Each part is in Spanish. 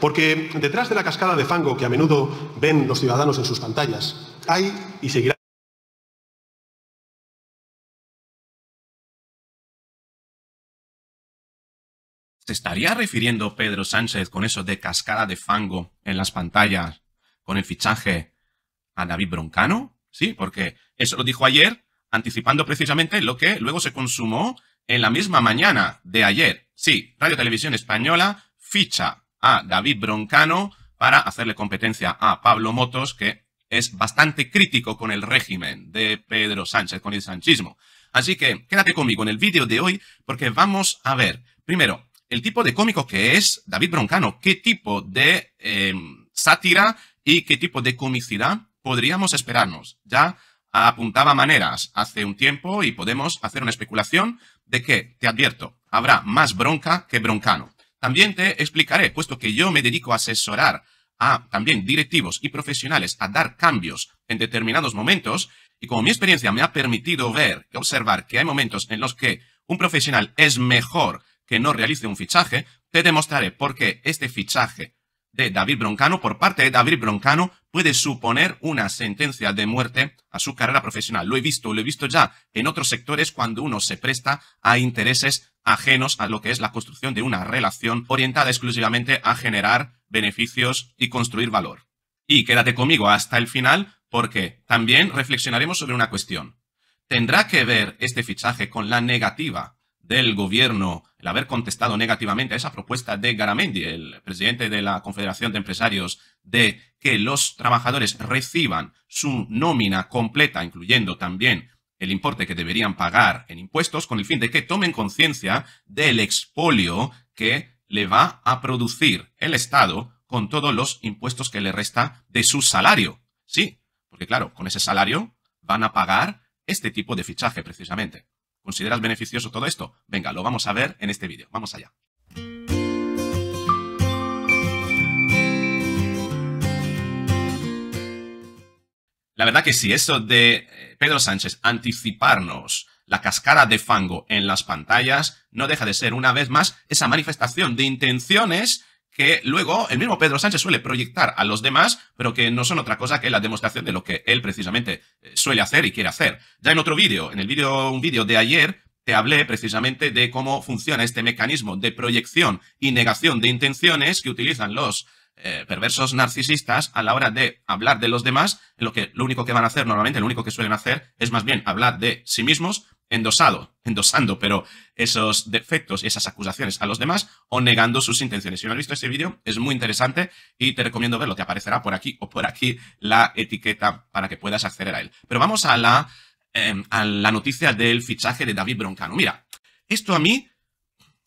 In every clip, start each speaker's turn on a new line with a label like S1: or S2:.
S1: Porque detrás de la cascada de fango que a menudo ven los ciudadanos en sus pantallas, hay y seguirá ¿Se estaría refiriendo Pedro Sánchez con eso de cascada de fango en las pantallas con el fichaje a David Broncano? Sí, porque eso lo dijo ayer, anticipando precisamente lo que luego se consumó en la misma mañana de ayer. Sí, Radio Televisión Española ficha a David Broncano para hacerle competencia a Pablo Motos, que es bastante crítico con el régimen de Pedro Sánchez, con el sanchismo. Así que quédate conmigo en el vídeo de hoy porque vamos a ver, primero, el tipo de cómico que es David Broncano, qué tipo de em, sátira y qué tipo de comicidad podríamos esperarnos. Ya apuntaba maneras hace un tiempo y podemos hacer una especulación de que, te advierto, habrá más bronca que broncano. También te explicaré, puesto que yo me dedico a asesorar a también directivos y profesionales a dar cambios en determinados momentos, y como mi experiencia me ha permitido ver y observar que hay momentos en los que un profesional es mejor que no realice un fichaje, te demostraré por qué este fichaje de David Broncano por parte de David Broncano puede suponer una sentencia de muerte a su carrera profesional. Lo he visto, lo he visto ya en otros sectores cuando uno se presta a intereses ajenos a lo que es la construcción de una relación orientada exclusivamente a generar beneficios y construir valor. Y quédate conmigo hasta el final porque también reflexionaremos sobre una cuestión. ¿Tendrá que ver este fichaje con la negativa del gobierno el haber contestado negativamente a esa propuesta de Garamendi, el presidente de la Confederación de Empresarios, de que los trabajadores reciban su nómina completa, incluyendo también el importe que deberían pagar en impuestos, con el fin de que tomen conciencia del expolio que le va a producir el Estado con todos los impuestos que le resta de su salario. Sí, porque claro, con ese salario van a pagar este tipo de fichaje precisamente. ¿Consideras beneficioso todo esto? Venga, lo vamos a ver en este vídeo. Vamos allá. La verdad que sí, eso de eh, Pedro Sánchez anticiparnos la cascada de fango en las pantallas no deja de ser una vez más esa manifestación de intenciones que luego el mismo Pedro Sánchez suele proyectar a los demás, pero que no son otra cosa que la demostración de lo que él precisamente eh, suele hacer y quiere hacer. Ya en otro vídeo, en el vídeo, un vídeo de ayer, te hablé precisamente de cómo funciona este mecanismo de proyección y negación de intenciones que utilizan los eh, perversos narcisistas a la hora de hablar de los demás, en lo que lo único que van a hacer normalmente, lo único que suelen hacer es más bien hablar de sí mismos endosado, endosando, pero esos defectos, esas acusaciones a los demás o negando sus intenciones. Si no has visto este vídeo, es muy interesante y te recomiendo verlo. Te aparecerá por aquí o por aquí la etiqueta para que puedas acceder a él. Pero vamos a la, em, a la noticia del fichaje de David Broncano. Mira, esto a mí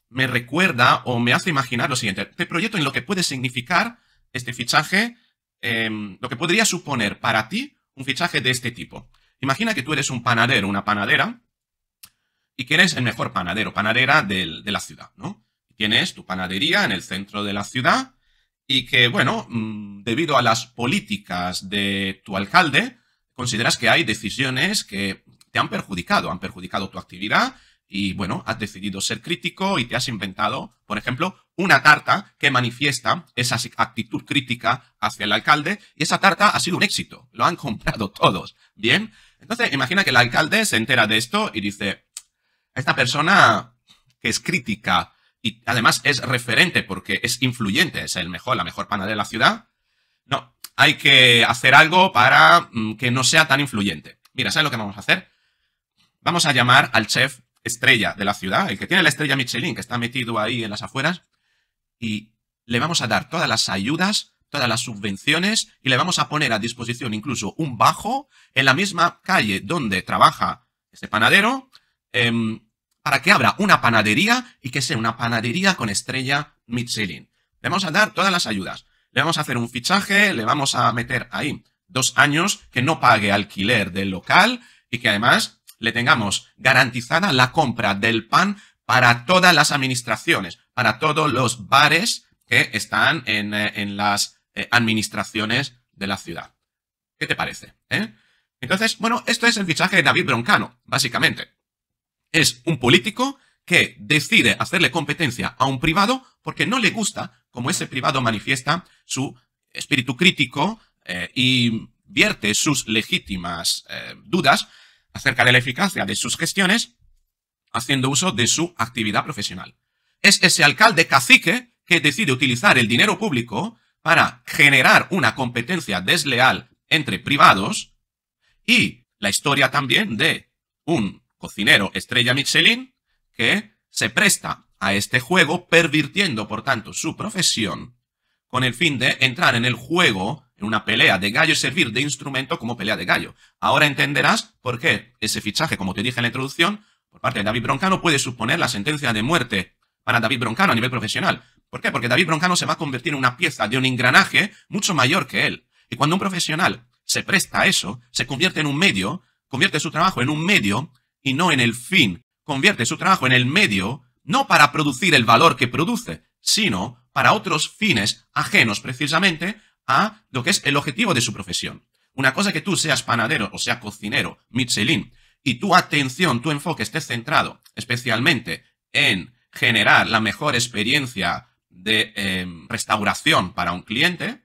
S1: me recuerda o me hace imaginar lo siguiente. Te este proyecto en lo que puede significar este fichaje, em, lo que podría suponer para ti un fichaje de este tipo. Imagina que tú eres un panadero, una panadera, y que eres el mejor panadero, panadera de la ciudad, ¿no? Tienes tu panadería en el centro de la ciudad y que, bueno, mm, debido a las políticas de tu alcalde, consideras que hay decisiones que te han perjudicado, han perjudicado tu actividad y, bueno, has decidido ser crítico y te has inventado, por ejemplo, una tarta que manifiesta esa actitud crítica hacia el alcalde y esa tarta ha sido un éxito, lo han comprado todos, ¿bien? Entonces, imagina que el alcalde se entera de esto y dice, esta persona que es crítica y además es referente porque es influyente, es el mejor, la mejor panadera de la ciudad. No, hay que hacer algo para mm, que no sea tan influyente. Mira, ¿sabes lo que vamos a hacer? Vamos a llamar al chef estrella de la ciudad, el que tiene la estrella Michelin, que está metido ahí en las afueras, y le vamos a dar todas las ayudas, todas las subvenciones, y le vamos a poner a disposición incluso un bajo en la misma calle donde trabaja este panadero, em, para que abra una panadería y que sea una panadería con estrella Michelin. Le vamos a dar todas las ayudas. Le vamos a hacer un fichaje, le vamos a meter ahí dos años que no pague alquiler del local y que además le tengamos garantizada la compra del pan para todas las administraciones, para todos los bares que están en, eh, en las eh, administraciones de la ciudad. ¿Qué te parece? Eh? Entonces, bueno, esto es el fichaje de David Broncano, básicamente es un político que decide hacerle competencia a un privado porque no le gusta como ese privado manifiesta su espíritu crítico eh, y vierte sus legítimas eh, dudas acerca de la eficacia de sus gestiones haciendo uso de su actividad profesional. Es ese alcalde cacique que decide utilizar el dinero público para generar una competencia desleal entre privados y la historia también de un cocinero estrella Michelin, que se presta a este juego, pervirtiendo por tanto su profesión, con el fin de entrar en el juego, en una pelea de gallo y servir de instrumento como pelea de gallo. Ahora entenderás por qué ese fichaje, como te dije en la introducción, por parte de David Broncano puede suponer la sentencia de muerte para David Broncano a nivel profesional. ¿Por qué? Porque David Broncano se va a convertir en una pieza de un engranaje mucho mayor que él. Y cuando un profesional se presta a eso, se convierte en un medio, convierte su trabajo en un medio y no en el fin. Convierte su trabajo en el medio no para producir el valor que produce, sino para otros fines ajenos precisamente a lo que es el objetivo de su profesión. Una cosa que tú seas panadero o sea cocinero, Michelin, y tu atención, tu enfoque esté centrado especialmente en generar la mejor experiencia de em, restauración para un cliente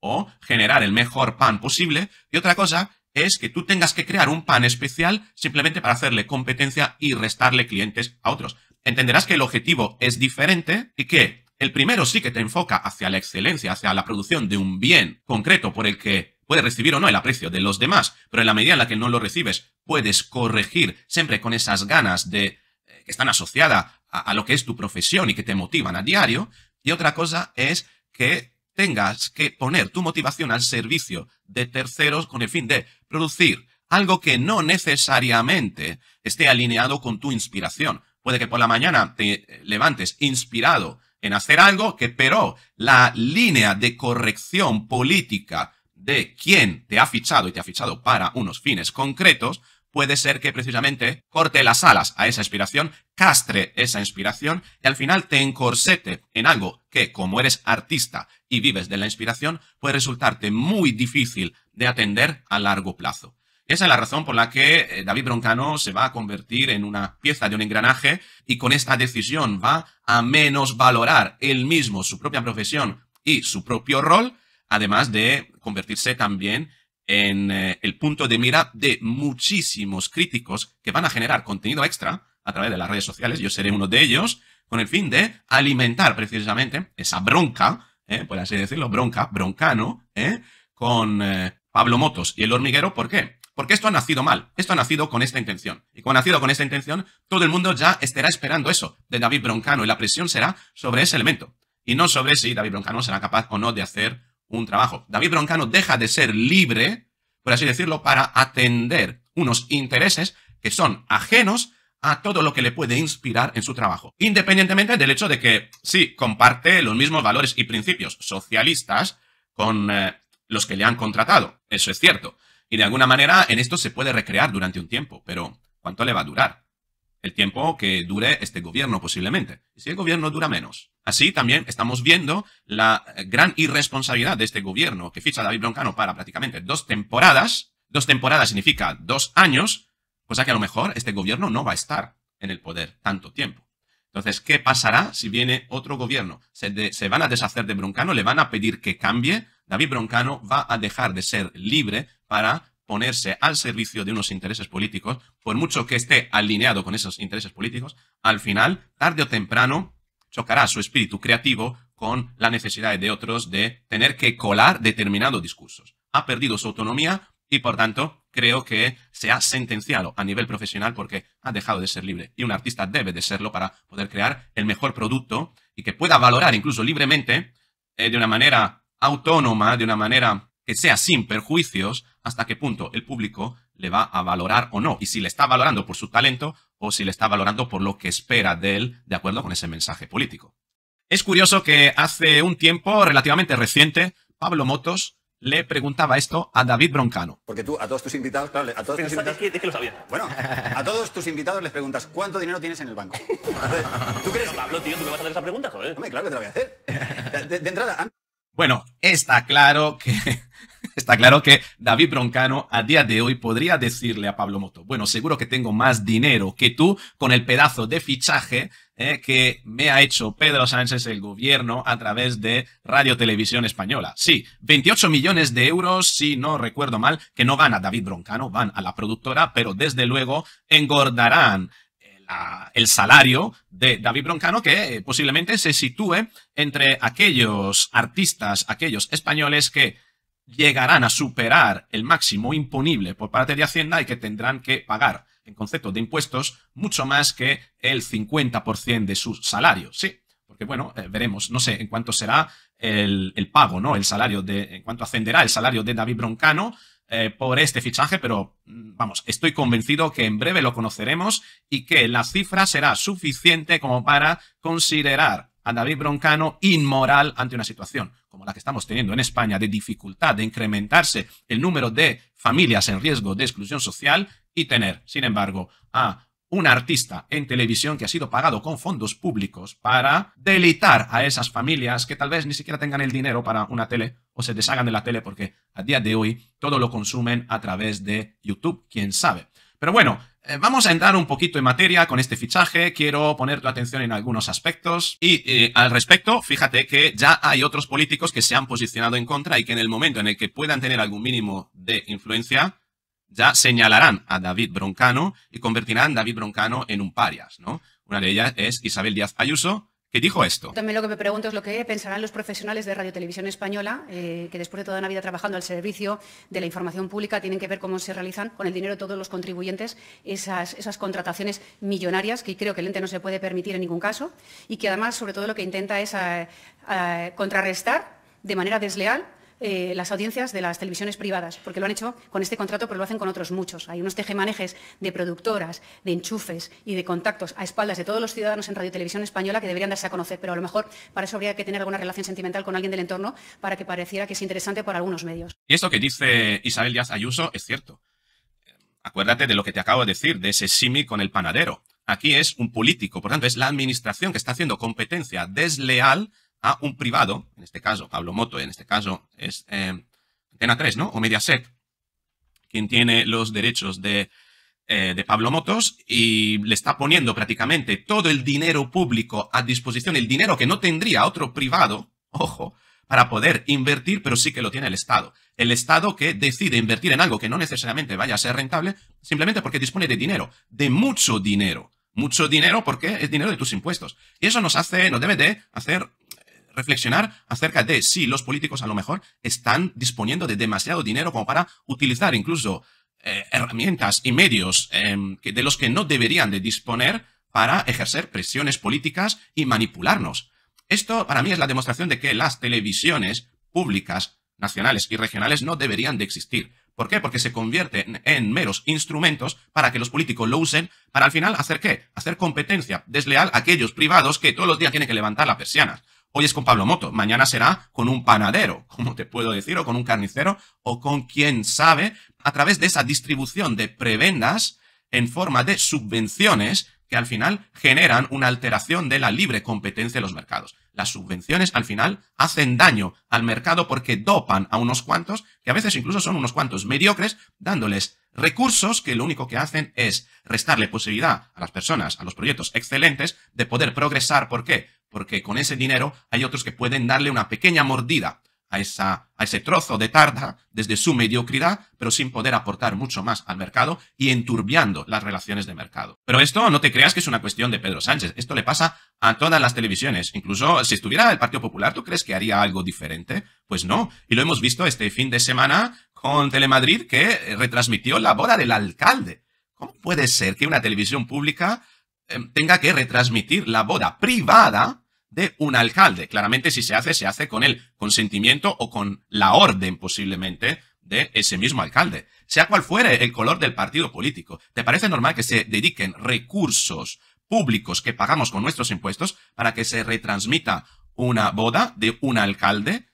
S1: o generar el mejor pan posible. Y otra cosa es que tú tengas que crear un pan especial simplemente para hacerle competencia y restarle clientes a otros. Entenderás que el objetivo es diferente y que el primero sí que te enfoca hacia la excelencia, hacia la producción de un bien concreto por el que puedes recibir o no el aprecio de los demás, pero en la medida en la que no lo recibes, puedes corregir siempre con esas ganas de eh, que están asociadas a lo que es tu profesión y que te motivan a diario. Y otra cosa es que tengas que poner tu motivación al servicio de terceros con el fin de producir algo que no necesariamente esté alineado con tu inspiración. Puede que por la mañana te levantes inspirado en hacer algo que, pero la línea de corrección política de quien te ha fichado y te ha fichado para unos fines concretos, puede ser que precisamente corte las alas a esa inspiración, castre esa inspiración y al final te encorsete en algo que, como eres artista y vives de la inspiración, puede resultarte muy difícil de atender a largo plazo. Esa es la razón por la que eh, David Broncano se va a convertir en una pieza de un engranaje y con esta decisión va a menos valorar él mismo su propia profesión y su propio rol, además de convertirse también en eh, el punto de mira de muchísimos críticos que van a generar contenido extra a través de las redes sociales, yo seré uno de ellos, con el fin de alimentar precisamente esa bronca, eh, por así decirlo, bronca, broncano, eh, con eh, Pablo Motos y el hormiguero, ¿por qué? Porque esto ha nacido mal, esto ha nacido con esta intención. Y como ha nacido con esta intención, todo el mundo ya estará esperando eso de David Broncano y la presión será sobre ese elemento y no sobre si David Broncano será capaz o no de hacer un trabajo. David Broncano deja de ser libre, por así decirlo, para atender unos intereses que son ajenos a todo lo que le puede inspirar en su trabajo. Independientemente del hecho de que sí comparte los mismos valores y principios socialistas con eh, los que le han contratado, eso es cierto. Y de alguna manera en esto se puede recrear durante un tiempo, pero ¿cuánto le va a durar? el tiempo que dure este gobierno posiblemente. Y si el gobierno dura menos. Así también estamos viendo la gran irresponsabilidad de este gobierno que ficha a David Broncano para prácticamente dos temporadas. Dos temporadas significa dos años, cosa que a lo mejor este gobierno no va a estar en el poder tanto tiempo. Entonces, ¿qué pasará si viene otro gobierno? Se, se van a deshacer de Broncano, le van a pedir que cambie. David Broncano va a dejar de ser libre para ponerse al servicio de unos intereses políticos, por mucho que esté alineado con esos intereses políticos, al final, tarde o temprano, chocará su espíritu creativo con la necesidad de otros de tener que colar determinados discursos. Ha perdido su autonomía y, por tanto, creo que se ha sentenciado a nivel profesional porque ha dejado de ser libre. Y un artista debe de serlo para poder crear el mejor producto y que pueda valorar incluso libremente, eh, de una manera autónoma, de una manera que sea sin perjuicios hasta qué punto el público le va a valorar o no, y si le está valorando por su talento o si le está valorando por lo que espera de él de acuerdo con ese mensaje político. Es curioso que hace un tiempo relativamente reciente, Pablo Motos le preguntaba esto a David Broncano. Porque tú, a todos tus invitados, claro, a todos tus invitados... que Bueno, a todos tus invitados les preguntas, ¿cuánto dinero tienes en el banco? ¿Tú crees? Pablo, tío, ¿tú me vas a hacer esa pregunta, Hombre, claro que te la voy a hacer. De, de entrada... Bueno, está claro que Está claro que David Broncano a día de hoy podría decirle a Pablo Moto, bueno, seguro que tengo más dinero que tú con el pedazo de fichaje eh, que me ha hecho Pedro Sánchez el gobierno a través de Radio Televisión Española. Sí, 28 millones de euros, si no recuerdo mal, que no van a David Broncano, van a la productora, pero desde luego engordarán el salario de David Broncano, que eh, posiblemente se sitúe entre aquellos artistas, aquellos españoles que llegarán a superar el máximo imponible por parte de Hacienda y que tendrán que pagar en concepto de impuestos mucho más que el 50% de su salario. Sí, porque bueno, eh, veremos, no sé en cuánto será el, pago, ¿no? El salario de, en cuánto ascenderá el salario de David Broncano eh, por este fichaje, pero mm, vamos, estoy convencido que en breve lo conoceremos y que la cifra será suficiente como para considerar a David Broncano inmoral ante una situación como la que estamos teniendo en España de dificultad de incrementarse el número de familias en riesgo de exclusión social y tener, sin embargo, a un artista en televisión que ha sido pagado con fondos públicos para delitar a esas familias que tal vez ni siquiera tengan el dinero para una tele o se deshagan de la tele porque a día de hoy todo lo consumen a través de YouTube, quién sabe. Pero bueno, eh, vamos a entrar un poquito en materia con este fichaje, quiero poner tu atención en algunos aspectos y eh, al respecto, fíjate que ya hay otros políticos que se han posicionado en contra y que en el momento en el que puedan tener algún mínimo de influencia, ya señalarán a David Broncano y convertirán a David Broncano en un parias, ¿no? Una de ellas es Isabel Díaz Ayuso, dijo esto. También lo que me pregunto es lo que pensarán los profesionales de Radio Televisión Española, eh, que después de toda una vida trabajando al servicio de la información pública, tienen que ver cómo se realizan con el dinero de todos los contribuyentes esas, contrataciones millonarias que creo que el ente no se puede permitir en ningún caso y que además, sobre todo, lo que intenta es eh, eh, contrarrestar de manera desleal eh, las audiencias de las televisiones privadas, porque lo han hecho con este contrato, pero lo hacen con otros muchos. Hay unos tejemanejes de productoras, de enchufes y de contactos a espaldas de todos los ciudadanos en Radio Española que deberían darse a conocer, pero a lo mejor para eso habría que tener alguna relación sentimental con alguien del entorno para que pareciera que es interesante para algunos medios. Y esto que dice Isabel Díaz Ayuso es cierto. Acuérdate de lo que te acabo de decir, de ese simi con el panadero. Aquí es un político, por tanto, es la administración que está haciendo competencia desleal a un privado, en este caso Pablo Moto, en este caso es eh, Antena 3, ¿no? O Mediaset, quien tiene los derechos de, eh, de Pablo Motos y le está poniendo prácticamente todo el dinero público a disposición, el dinero que no tendría otro privado, ojo, para poder invertir, pero sí que lo tiene el Estado. El Estado que decide invertir en algo que no necesariamente vaya a ser rentable, simplemente porque dispone de dinero, de mucho dinero. Mucho dinero porque es dinero de tus impuestos. Y eso nos hace, nos debe de hacer reflexionar acerca de si los políticos a lo mejor están disponiendo de demasiado dinero como para utilizar incluso eh, herramientas y medios em, de los que no deberían de disponer para ejercer presiones políticas y manipularnos. Esto para mí es la demostración de que las televisiones públicas, nacionales y regionales no deberían de existir. ¿Por qué? Porque se convierten en meros instrumentos para que los políticos lo usen para al final hacer qué? Hacer competencia desleal a aquellos privados que todos los días tienen que levantar la persiana. Hoy es con Pablo Moto, mañana será con un panadero, como te puedo decir, o con un carnicero, o con quien sabe, a través de esa distribución de prebendas en forma de subvenciones que al final generan una alteración de la libre competencia de los mercados. Las subvenciones al final hacen daño al mercado porque dopan a unos cuantos, que a veces incluso son unos cuantos mediocres, dándoles Recursos que lo único que hacen es restarle posibilidad a las personas, a los proyectos excelentes, de poder progresar. ¿Por qué? Porque con ese dinero hay otros que pueden darle una pequeña mordida a, esa, a ese trozo de tarda desde su mediocridad, pero sin poder aportar mucho más al mercado y enturbiando las relaciones de mercado. Pero esto no te creas que es una cuestión de Pedro Sánchez, esto le pasa a todas las televisiones. Incluso si estuviera el Partido Popular, ¿tú crees que haría algo diferente? Pues no, y lo hemos visto este fin de semana con Telemadrid que retransmitió la boda del alcalde. ¿Cómo puede ser que una televisión pública em, tenga que retransmitir la boda privada de un alcalde? Claramente si se hace, se hace con el consentimiento o con la orden posiblemente de ese mismo alcalde, sea cual fuere el color del partido político. ¿Te parece normal que se dediquen recursos públicos que pagamos con nuestros impuestos para que se retransmita una boda de un alcalde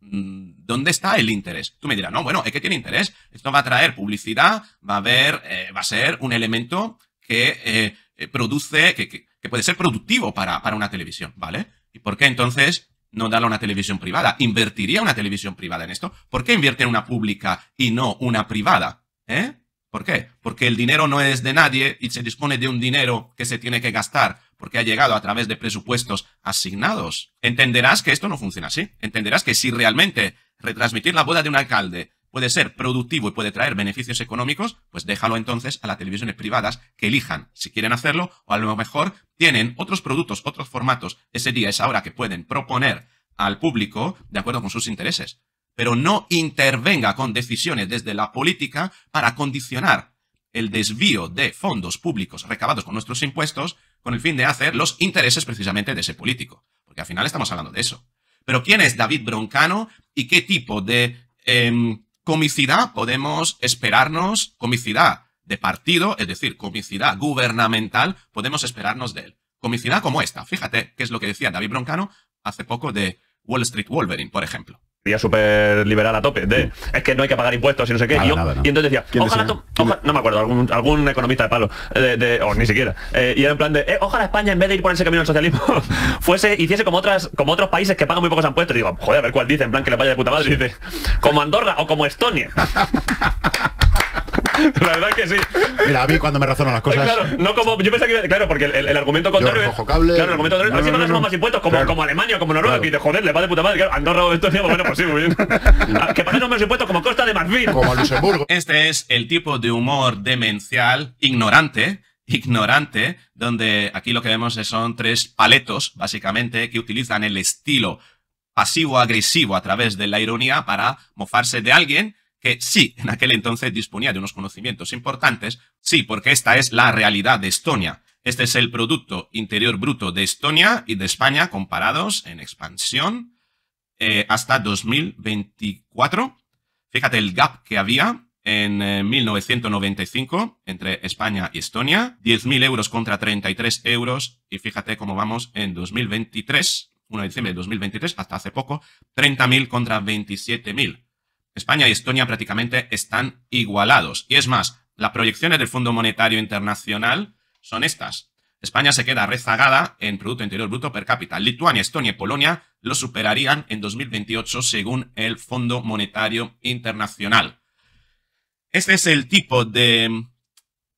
S1: Mm, ¿Dónde está el interés? Tú me dirás, no, bueno, es que tiene interés. Esto va a traer publicidad, va a haber, eh, va a ser un elemento que eh, eh, produce, que, puede ser productivo para, para una televisión, ¿vale? ¿Y por qué entonces no darle a una televisión privada? ¿Invertiría una televisión privada en esto? ¿Por qué invierte en una pública y no una privada? ¿Eh? ¿Por qué? Porque el dinero no es de nadie y se dispone de un dinero que se tiene que gastar porque ha llegado a través de presupuestos asignados. Entenderás que esto no funciona así. Entenderás que si realmente retransmitir la boda de un alcalde puede ser productivo y puede traer beneficios económicos, pues déjalo entonces a las televisiones privadas que elijan si quieren hacerlo o a lo mejor tienen otros productos, otros formatos ese día, esa hora que pueden proponer al público de acuerdo con sus intereses. Pero no intervenga con decisiones desde la política para condicionar el desvío de fondos públicos recabados con nuestros impuestos con el fin de hacer los intereses precisamente de ese político, porque al final estamos hablando de eso. Pero ¿quién es David Broncano y qué tipo de em, comicidad podemos esperarnos, comicidad de partido, es decir, comicidad gubernamental, podemos esperarnos de él? Comicidad como esta, fíjate, qué es lo que decía David Broncano hace poco de Wall Street Wolverine, por ejemplo día súper liberal a tope de es que no hay que pagar impuestos y no sé qué y, entonces decía ojalá, ojalá no me acuerdo algún, algún economista de palo eh, o ni siquiera eh, y era en plan de eh, ojalá España en vez de ir por ese camino del socialismo fuese hiciese como otras como otros países que pagan muy pocos impuestos digo joder a ver cuál dice en plan que le vaya de puta madre y dice como Andorra o como Estonia La verdad que sí. Mira, a mí cuando me razonan las cosas. Claro, no como. Yo pensaba que. Claro, porque el, el, argumento contrario. Yo claro, el argumento contrario. No, que no, más impuestos, como, como Alemania, como Noruega, que joder, le va de puta madre. Andorra esto Estonia… bueno, pues sí, muy bien. Ah, que paguen menos impuestos como Costa de Marfil. Como Luxemburgo. Este es el tipo de humor demencial, ignorante, ignorante, donde aquí lo que vemos son tres paletos, básicamente, que utilizan el estilo pasivo-agresivo a través de la ironía para mofarse de alguien que sí, en aquel entonces disponía de unos conocimientos importantes, sí, porque esta es la realidad de Estonia. Este es el Producto Interior Bruto de Estonia y de España comparados en expansión eh, hasta 2024. Fíjate el gap que había en 1995 eh, entre España y Estonia, 10.000 euros contra 33 euros, y fíjate cómo vamos en 2023, 1 de diciembre de 2023, hasta hace poco, 30.000 contra 27.000. España y Estonia prácticamente están igualados. Y es más, las proyecciones del Fondo Monetario Internacional son estas. España se queda rezagada en Producto Interior Bruto per cápita. Lituania, Estonia y Polonia lo superarían en 2028 según el Fondo Monetario Internacional. Este es el tipo de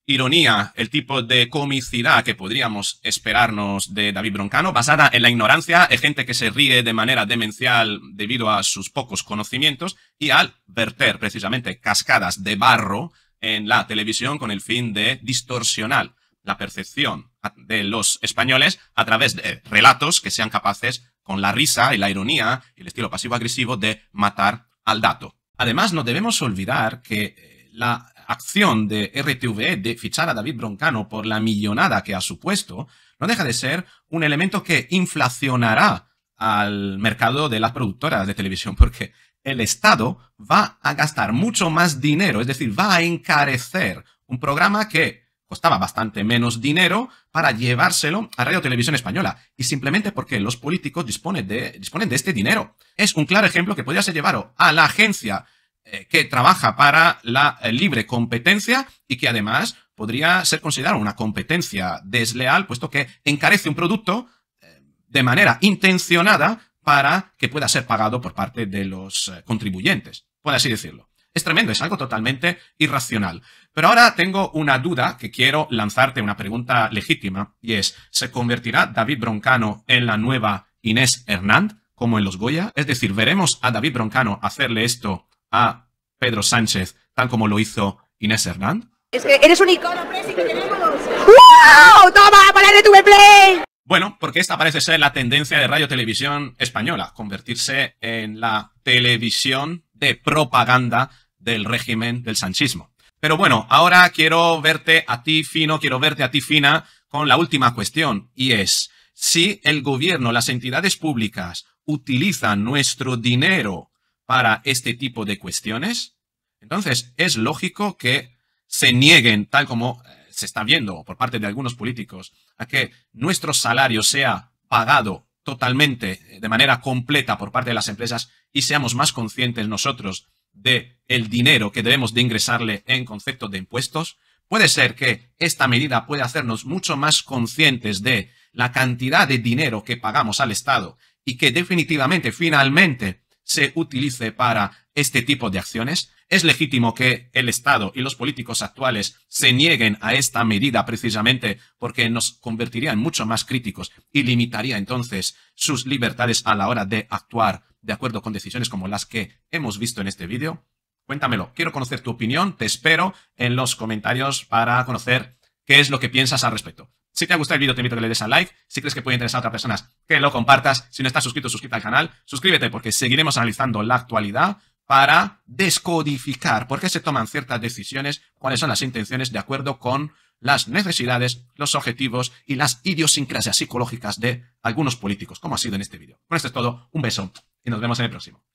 S1: ironía, el tipo de comicidad que podríamos esperarnos de David Broncano, basada en la ignorancia, en gente que se ríe de manera demencial debido a sus pocos conocimientos y al verter precisamente cascadas de barro en la televisión con el fin de distorsionar la percepción de los españoles a través de relatos que sean capaces con la risa y la ironía y el estilo pasivo-agresivo de matar al dato. Además, no debemos olvidar que eh, la acción de RTVE de fichar a David Broncano por la millonada que ha supuesto, no deja de ser un elemento que inflacionará al mercado de las productoras de televisión, porque el Estado va a gastar mucho más dinero, es decir, va a encarecer un programa que costaba bastante menos dinero para llevárselo a Radio Televisión Española, y simplemente porque los políticos disponen de, disponen de este dinero. Es un claro ejemplo que podría ser llevado a la agencia eh, que trabaja para la eh, libre competencia y que además podría ser considerada una competencia desleal, puesto que encarece un producto eh, de manera intencionada para que pueda ser pagado por parte de los contribuyentes, por así decirlo. Es tremendo, es algo totalmente irracional. Pero ahora tengo una duda que quiero lanzarte, una pregunta legítima, y es, ¿se convertirá David Broncano en la nueva Inés Hernández como en los Goya? Es decir, ¿veremos a David Broncano hacerle esto a Pedro Sánchez, tan como lo hizo Inés Hernández? Es que eres un icono, Presi, que tenemos. ¡Wow! ¡Toma, para tu Play! Bueno, porque esta parece ser la tendencia de Radio Televisión Española, convertirse en la televisión de propaganda del régimen del sanchismo. Pero bueno, ahora quiero verte a ti fino, quiero verte a ti fina con la última cuestión, y es, si el gobierno, las entidades públicas utilizan nuestro dinero para este tipo de cuestiones, entonces es lógico que se nieguen, tal como eh, se está viendo por parte de algunos políticos, a que nuestro salario sea pagado totalmente, eh, de manera completa por parte de las empresas y seamos más conscientes nosotros de el dinero que debemos de ingresarle en concepto de impuestos, puede ser que esta medida pueda hacernos mucho más conscientes de la cantidad de dinero que pagamos al Estado y que definitivamente, finalmente, se utilice para este tipo de acciones. Es legítimo que el Estado y los políticos actuales se nieguen a esta medida precisamente porque nos convertirían mucho más críticos y limitaría entonces sus libertades a la hora de actuar de acuerdo con decisiones como las que hemos visto en este vídeo. Cuéntamelo, quiero conocer tu opinión, te espero en los comentarios para conocer qué es lo que piensas al respecto. Si te ha gustado el vídeo, te invito a que le des a like. Si crees que puede interesar a otras personas, que lo compartas. Si no estás suscrito, suscríbete al canal. Suscríbete porque seguiremos analizando la actualidad para descodificar por qué se toman ciertas decisiones, cuáles son las intenciones de acuerdo con las necesidades, los objetivos y las idiosincrasias psicológicas de algunos políticos, como ha sido en este vídeo. Con esto es todo, un beso y nos vemos en el próximo.